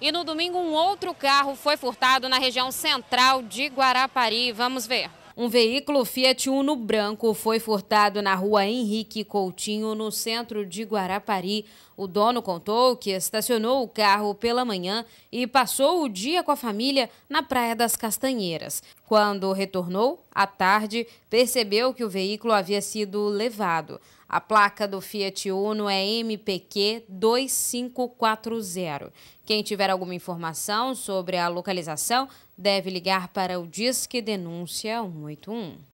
E no domingo, um outro carro foi furtado na região central de Guarapari. Vamos ver. Um veículo Fiat Uno branco foi furtado na rua Henrique Coutinho, no centro de Guarapari. O dono contou que estacionou o carro pela manhã e passou o dia com a família na Praia das Castanheiras. Quando retornou, à tarde, percebeu que o veículo havia sido levado. A placa do Fiat Uno é MPQ 2540. Quem tiver alguma informação sobre a localização deve ligar para o Disque Denúncia 1. 8181